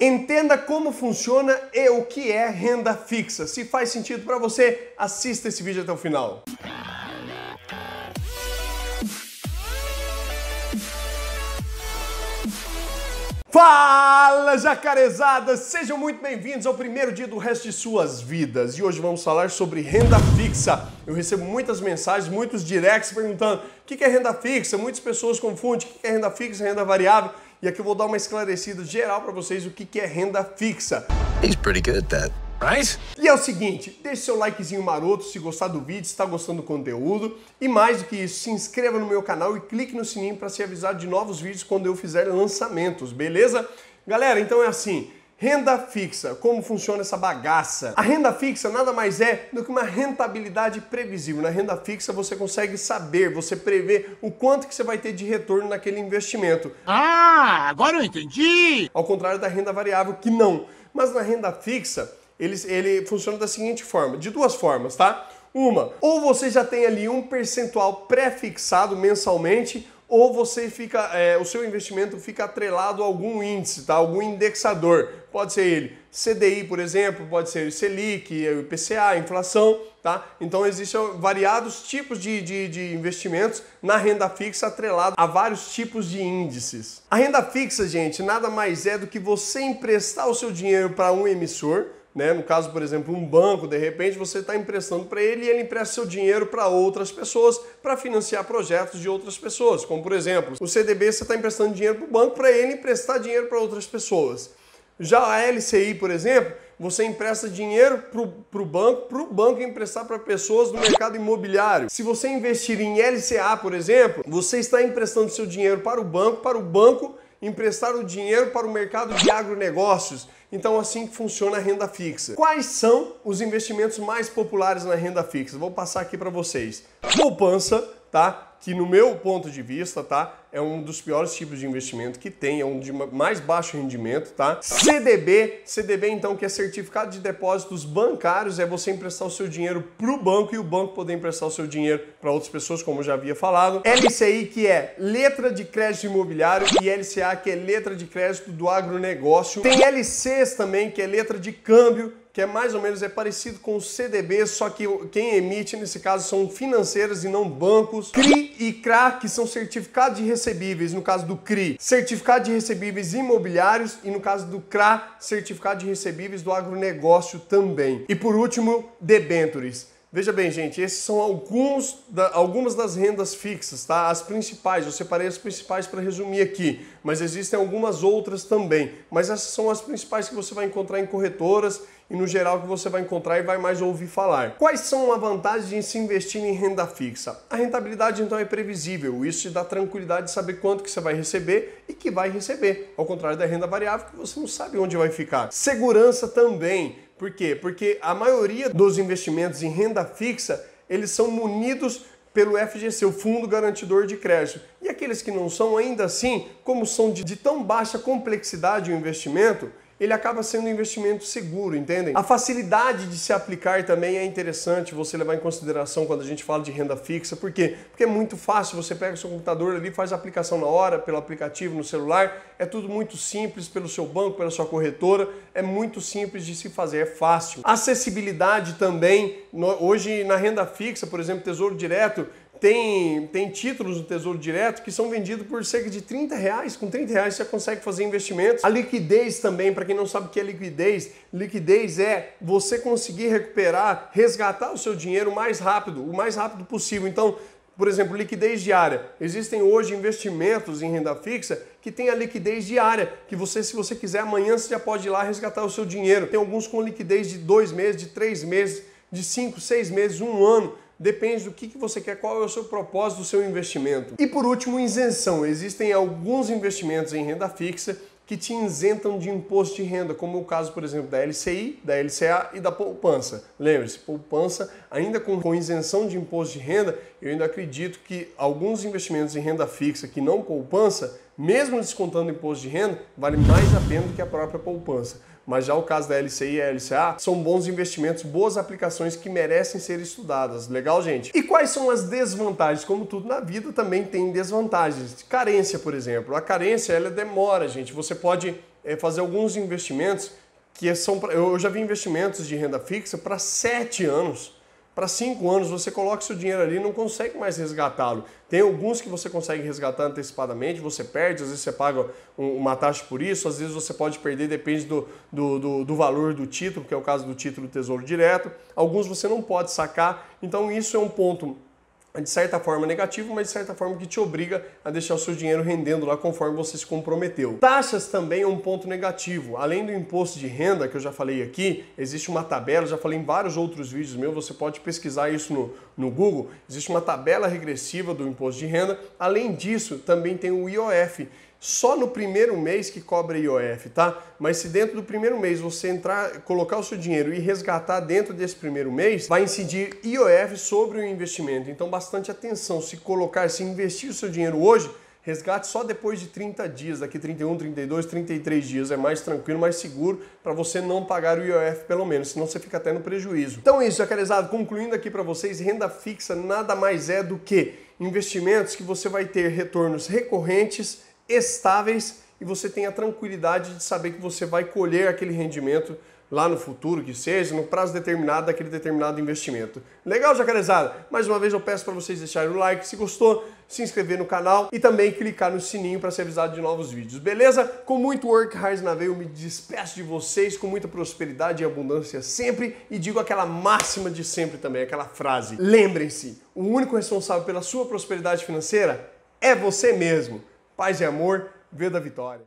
Entenda como funciona e o que é renda fixa. Se faz sentido para você, assista esse vídeo até o final. Fala, jacarezadas! Sejam muito bem-vindos ao primeiro dia do resto de suas vidas. E hoje vamos falar sobre renda fixa. Eu recebo muitas mensagens, muitos directs perguntando o que é renda fixa. Muitas pessoas confundem o que é renda fixa e renda variável. E aqui eu vou dar uma esclarecida geral para vocês o que, é renda fixa. He's pretty good at that. E é o seguinte, deixe seu likezinho maroto se gostar do vídeo, se está gostando do conteúdo. E mais do que isso, se inscreva no meu canal e clique no sininho para ser avisado de novos vídeos quando eu fizer lançamentos, beleza? Galera, então é assim, Renda fixa, como funciona essa bagaça? A renda fixa nada mais é do que uma rentabilidade previsível. Na renda fixa você consegue saber, você prevê o quanto que você vai ter de retorno naquele investimento. Ah, agora eu entendi! Ao contrário da renda variável, que não. Mas na renda fixa, ele, ele funciona da seguinte forma, de duas formas, tá? Uma, ou você já tem ali um percentual pré-fixado mensalmente, ou você fica, é, o seu investimento fica atrelado a algum índice, tá? algum indexador. Pode ser ele CDI, por exemplo, pode ser Selic, é, IPCA, inflação, tá? Então existem variados tipos de, de, de investimentos na renda fixa atrelado a vários tipos de índices. A renda fixa, gente, nada mais é do que você emprestar o seu dinheiro para um emissor né? No caso, por exemplo, um banco, de repente você está emprestando para ele e ele empresta seu dinheiro para outras pessoas para financiar projetos de outras pessoas. Como, por exemplo, o CDB você está emprestando dinheiro para o banco para ele emprestar dinheiro para outras pessoas. Já a LCI, por exemplo, você empresta dinheiro para o banco, para o banco emprestar para pessoas no mercado imobiliário. Se você investir em LCA, por exemplo, você está emprestando seu dinheiro para o banco, para o banco emprestar o dinheiro para o mercado de agronegócios. Então, assim que funciona a renda fixa. Quais são os investimentos mais populares na renda fixa? Vou passar aqui para vocês. Poupança, tá? que no meu ponto de vista, tá, é um dos piores tipos de investimento que tem, é um de mais baixo rendimento, tá? CDB, CDB então que é certificado de depósitos bancários, é você emprestar o seu dinheiro pro banco e o banco poder emprestar o seu dinheiro para outras pessoas, como eu já havia falado. LCI que é letra de crédito imobiliário e LCA que é letra de crédito do agronegócio. Tem LCs também que é letra de câmbio que é mais ou menos é parecido com o CDB, só que quem emite nesse caso são financeiras e não bancos. CRI e CRA, que são certificados de recebíveis, no caso do CRI, certificado de recebíveis imobiliários e no caso do CRA, certificado de recebíveis do agronegócio também. E por último, debentures Veja bem, gente, esses são alguns da, algumas das rendas fixas, tá? As principais, eu separei as principais para resumir aqui, mas existem algumas outras também. Mas essas são as principais que você vai encontrar em corretoras e no geral que você vai encontrar e vai mais ouvir falar. Quais são as vantagens de se investir em renda fixa? A rentabilidade então é previsível, isso te dá tranquilidade de saber quanto que você vai receber e que vai receber, ao contrário da renda variável que você não sabe onde vai ficar. Segurança também. Por quê? Porque a maioria dos investimentos em renda fixa, eles são munidos pelo FGC, o Fundo Garantidor de Crédito. E aqueles que não são ainda assim, como são de, de tão baixa complexidade o investimento, ele acaba sendo um investimento seguro, entendem? A facilidade de se aplicar também é interessante você levar em consideração quando a gente fala de renda fixa, por quê? Porque é muito fácil, você pega o seu computador ali, faz a aplicação na hora, pelo aplicativo, no celular, é tudo muito simples, pelo seu banco, pela sua corretora, é muito simples de se fazer, é fácil. Acessibilidade também, hoje na renda fixa, por exemplo, Tesouro Direto, tem, tem títulos do Tesouro Direto que são vendidos por cerca de 30 reais. Com 30 reais você consegue fazer investimentos. A liquidez também, para quem não sabe o que é liquidez, liquidez é você conseguir recuperar, resgatar o seu dinheiro mais rápido, o mais rápido possível. Então, por exemplo, liquidez diária. Existem hoje investimentos em renda fixa que tem a liquidez diária, que você, se você quiser, amanhã você já pode ir lá resgatar o seu dinheiro. Tem alguns com liquidez de dois meses, de três meses, de cinco, seis meses, um ano. Depende do que, que você quer, qual é o seu propósito do seu investimento. E por último, isenção. Existem alguns investimentos em renda fixa que te isentam de imposto de renda, como é o caso, por exemplo, da LCI, da LCA e da poupança. Lembre-se, poupança, ainda com, isenção de imposto de renda, eu ainda acredito que alguns investimentos em renda fixa que não poupança, mesmo descontando imposto de renda, vale mais a pena do que a própria poupança. Mas já o caso da LCI e a LCA são bons investimentos, boas aplicações que merecem ser estudadas. Legal, gente? E quais são as desvantagens? Como tudo na vida também tem desvantagens. Carência, por exemplo. A carência, ela é demora, gente. Você pode é, fazer alguns investimentos que são... Pra... Eu já vi investimentos de renda fixa para sete anos para cinco anos, você coloca seu dinheiro ali e não consegue mais resgatá-lo. Tem alguns que você consegue resgatar antecipadamente, você perde, às vezes você paga uma taxa por isso, às vezes você pode perder, depende do, do, do, do valor do título, que é o caso do título do Tesouro Direto. Alguns você não pode sacar, então isso é um ponto de certa forma negativo, mas de certa forma que te obriga a deixar o seu dinheiro rendendo lá conforme você se comprometeu. Taxas também é um ponto negativo. Além do imposto de renda que eu já falei aqui, existe uma tabela, já falei em vários outros vídeos meus, você pode pesquisar isso no, no Google. Existe uma tabela regressiva do imposto de renda. Além disso, também tem o IOF, só no primeiro mês que cobra IOF, tá? Mas se dentro do primeiro mês você entrar, colocar o seu dinheiro e resgatar dentro desse primeiro mês, vai incidir IOF sobre o investimento. Então, bastante atenção. Se colocar, se investir o seu dinheiro hoje, resgate só depois de 30 dias, daqui 31, 32, 33 dias. É mais tranquilo, mais seguro para você não pagar o IOF pelo menos, senão você fica até no prejuízo. Então é isso, jacarezado. Concluindo aqui para vocês, renda fixa nada mais é do que investimentos que você vai ter retornos recorrentes estáveis e você tem a tranquilidade de saber que você vai colher aquele rendimento lá no futuro, que seja, no prazo determinado daquele determinado investimento. Legal, jacarezada? Mais uma vez eu peço para vocês deixarem o like se gostou, se inscrever no canal e também clicar no sininho para ser avisado de novos vídeos, beleza? Com muito work hard na veia, eu me despeço de vocês com muita prosperidade e abundância sempre e digo aquela máxima de sempre também, aquela frase. Lembrem-se, o único responsável pela sua prosperidade financeira é você mesmo paz e amor, vê da vitória.